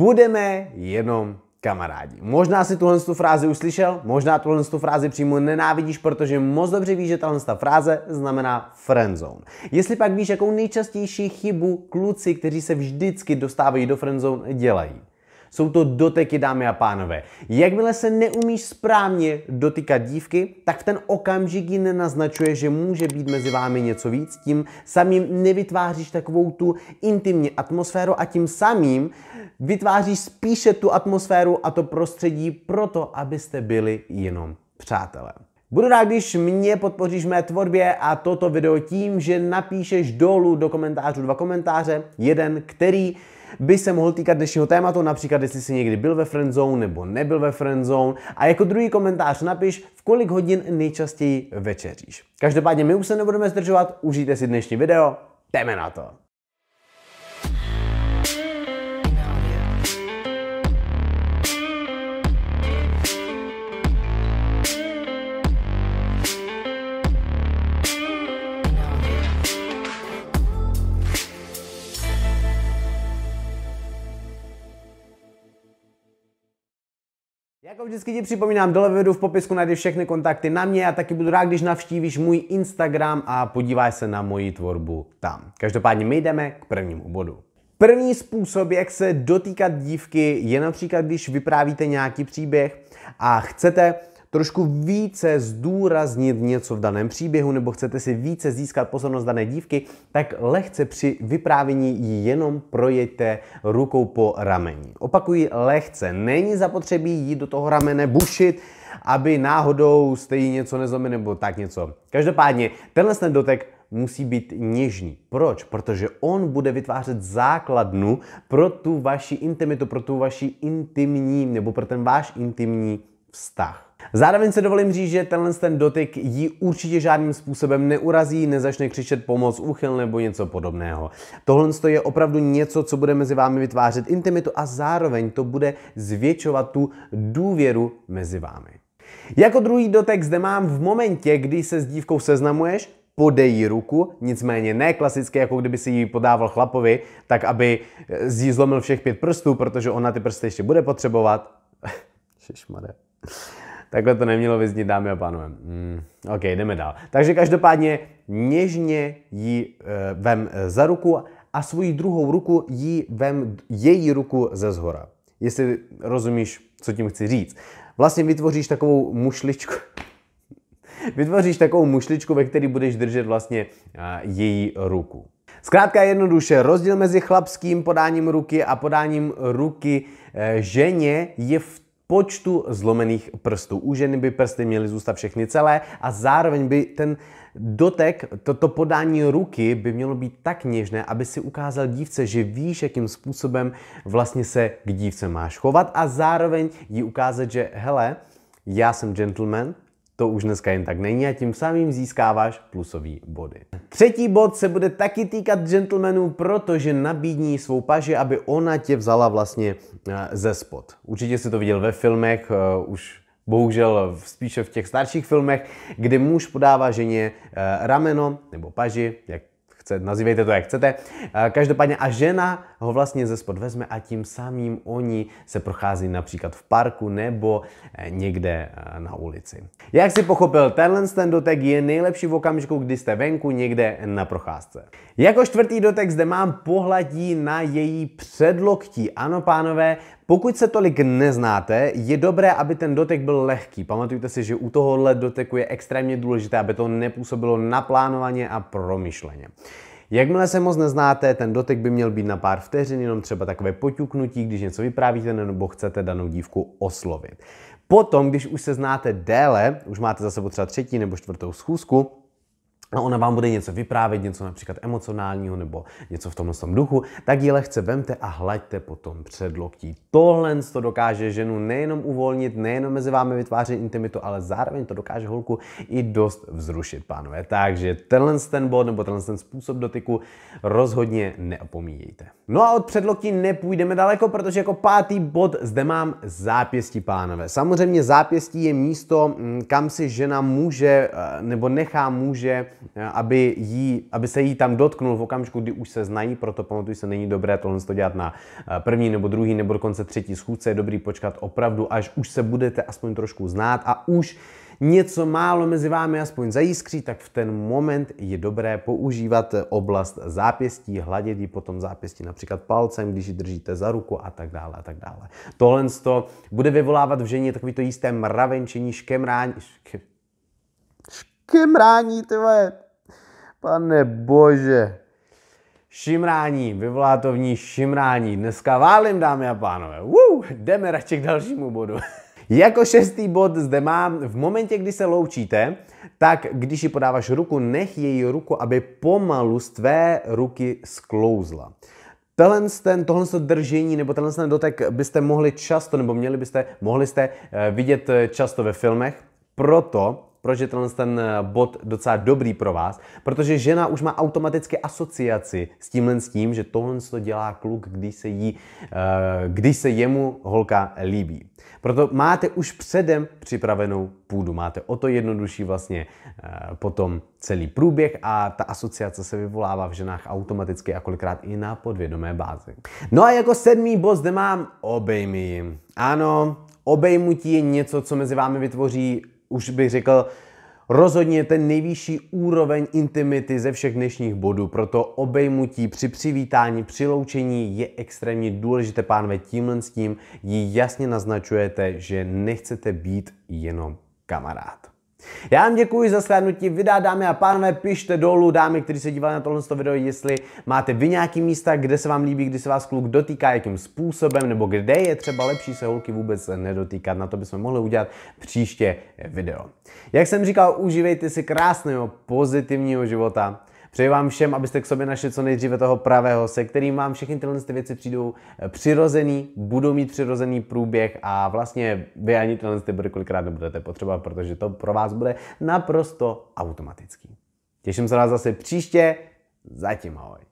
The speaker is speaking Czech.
budeme jenom kamarádi. Možná si tuhle tu frázi uslyšel, možná tuhle tu frázi přímo nenávidíš, protože moc dobře víš, že tahle ta fráze znamená friendzone. Jestli pak víš, jakou nejčastější chybu kluci, kteří se vždycky dostávají do friendzone, dělají. Jsou to doteky, dámy a pánové. Jakmile se neumíš správně dotykat dívky, tak v ten okamžik ji nenaznačuje, že může být mezi vámi něco víc, tím samým nevytváříš takovou tu intimní atmosféru a tím samým vytváříš spíše tu atmosféru a to prostředí pro to, abyste byli jenom přátelé. Budu rád, když mě podpoříš v mé tvorbě a toto video tím, že napíšeš dolů do komentářů dva komentáře. Jeden, který by se mohl týkat dnešního tématu, například jestli jsi někdy byl ve friendzone nebo nebyl ve friendzone. A jako druhý komentář napiš, v kolik hodin nejčastěji večeříš. Každopádně my už se nebudeme zdržovat, užijte si dnešní video, jdeme na to. Jako vždycky ti připomínám, dole vedu v popisku najdeš všechny kontakty na mě a taky budu rád, když navštívíš můj Instagram a podíváš se na moji tvorbu tam. Každopádně my jdeme k prvnímu bodu. První způsob, jak se dotýkat dívky, je například, když vyprávíte nějaký příběh a chcete, trošku více zdůraznit něco v daném příběhu nebo chcete si více získat pozornost dané dívky, tak lehce při vyprávění ji jenom projeďte rukou po rameni. Opakuji lehce, není zapotřebí jít do toho ramene bušit, aby náhodou jste jí něco nezlomili nebo tak něco. Každopádně tenhle ten dotek musí být něžný. Proč? Protože on bude vytvářet základnu pro tu vaši intimitu, pro tu vaši intimní nebo pro ten váš intimní vztah. Zároveň se dovolím říct, že tenhle ten dotyk ji určitě žádným způsobem neurazí, nezačne křičet pomoc, úchyl nebo něco podobného. Tohle je opravdu něco, co bude mezi vámi vytvářet intimitu a zároveň to bude zvětšovat tu důvěru mezi vámi. Jako druhý dotek zde mám v momentě, kdy se s dívkou seznamuješ, podej jí ruku, nicméně ne klasicky, jako kdyby si ji podával chlapovi, tak aby eh, jí zlomil všech pět prstů, protože ona ty prsty ještě bude potřebovat. Šešmade. Takhle to nemělo vyznít, dámy a pánové. Mm, OK, jdeme dál. Takže každopádně něžně ji e, eh, vem eh, za ruku a svoji druhou ruku jí vem její ruku ze zhora. Jestli rozumíš, co tím chci říct. Vlastně vytvoříš takovou mušličku, vytvoříš takovou mušličku, ve které budeš držet vlastně a, eh, její ruku. Zkrátka jednoduše, rozdíl mezi chlapským podáním ruky a podáním ruky e, ženě je v počtu zlomených prstů. U ženy by prsty měly zůstat všechny celé a zároveň by ten dotek, toto podání ruky by mělo být tak něžné, aby si ukázal dívce, že víš, jakým způsobem vlastně se k dívce máš chovat a zároveň jí ukázat, že hele, já jsem gentleman, to už dneska jen tak není a tím samým získáváš plusový body. Třetí bod se bude taky týkat gentlemanů, protože nabídní svou paži, aby ona tě vzala vlastně eh, ze spod. Určitě si to viděl ve filmech, eh, už bohužel spíše v těch starších filmech, kdy muž podává ženě eh, rameno nebo paži, jak chce, nazývejte to jak chcete. Eh, každopádně a žena ho vlastně ze spod vezme a tím samým oni se prochází například v parku nebo eh, někde eh, na ulici. Jak si pochopil, tenhle ten dotek je nejlepší v okamžiku, kdy jste venku někde na procházce. Jako čtvrtý dotek zde mám pohladí na její předloktí. Ano, pánové, pokud se tolik neznáte, je dobré, aby ten dotek byl lehký. Pamatujte si, že u tohohle doteku je extrémně důležité, aby to nepůsobilo naplánovaně a promyšleně. Jakmile se moc neznáte, ten dotek by měl být na pár vteřin, jenom třeba takové poťuknutí, když něco vyprávíte nebo chcete danou dívku oslovit. Potom, když už se znáte déle, už máte za sebou třeba třetí nebo čtvrtou schůzku, a no, ona vám bude něco vyprávět, něco například emocionálního nebo něco v tomhle tom duchu, tak ji lehce vemte a hlaďte potom předloktí. Tohle to dokáže ženu nejenom uvolnit, nejenom mezi vámi vytvářet intimitu, ale zároveň to dokáže holku i dost vzrušit, pánové. Takže tenhle ten bod nebo tenhle ten způsob dotyku rozhodně neopomíjejte. No a od předloktí nepůjdeme daleko, protože jako pátý bod zde mám zápěstí, pánové. Samozřejmě zápěstí je místo, mm, kam si žena může eh, nebo nechá muže aby, jí, aby se jí tam dotknul v okamžiku, kdy už se znají, proto pamatuj se, není dobré tohle to dělat na eh, první nebo druhý nebo dokonce třetí schůdce, je dobrý počkat opravdu, až už se budete aspoň trošku znát a už něco málo mezi vámi aspoň zajiskří, tak v ten moment je dobré používat eh, oblast zápěstí, hladit ji potom zápěstí například palcem, když ji držíte za ruku a tak dále a tak dále. Tohle to bude vyvolávat v ženě takovýto jisté mravenčení, škemrání, ške, škemrání, ty Pane bože. Šimrání, vyvolá to v ní šimrání. Dneska válím, dámy a pánové. Woo, jdeme radši k dalšímu bodu. Jako šestý bod zde mám, v momentě, kdy se loučíte, tak když ji podáváš ruku, nech její ruku, aby pomalu z tvé ruky sklouzla. Tenhle, ten, tohle držení nebo tenhle ten dotek byste mohli často, nebo měli byste, mohli jste eh, vidět eh, často ve filmech, proto proč je tenhle ten eh, bod docela dobrý pro vás? Protože žena už má automaticky asociaci s tímhle s tím, že tohle to dělá kluk, když se, jí, eh, když se jemu holka líbí. Proto máte už předem připravenou půdu. Máte o to jednodušší vlastně eh, potom celý průběh a ta asociace se vyvolává v ženách automaticky a kolikrát i na podvědomé bázi. No a jako sedmý bod zde mám obejmi. Ano, obejmutí je něco, co mezi vámi vytvoří už bych řekl, rozhodně ten nejvyšší úroveň intimity ze všech dnešních bodů. Proto obejmutí při přivítání, při loučení je extrémně důležité, pánové. Tímhle s tím ji jasně naznačujete, že nechcete být jenom kamarád. Já vám děkuji za slednutí videa, dámy a pánové, pište dolů, dámy, kteří se dívali na tohle video, jestli máte vy nějaký místa, kde se vám líbí, kdy se vás kluk dotýká, jakým způsobem, nebo kde je třeba lepší se holky vůbec nedotýkat. Na to bychom mohli udělat příště video. Jak jsem říkal, užívejte si krásného, pozitivního života Přeji vám všem, abyste k sobě našli co nejdříve toho pravého, se kterým vám všechny tyhle ty věci přijdou eh, přirozený, budou mít přirozený průběh a vlastně vy ani tyhle ty body kolikrát nebudete potřebovat, protože to pro vás bude naprosto automatický. Těším se na vás zase příště, zatím ahoj.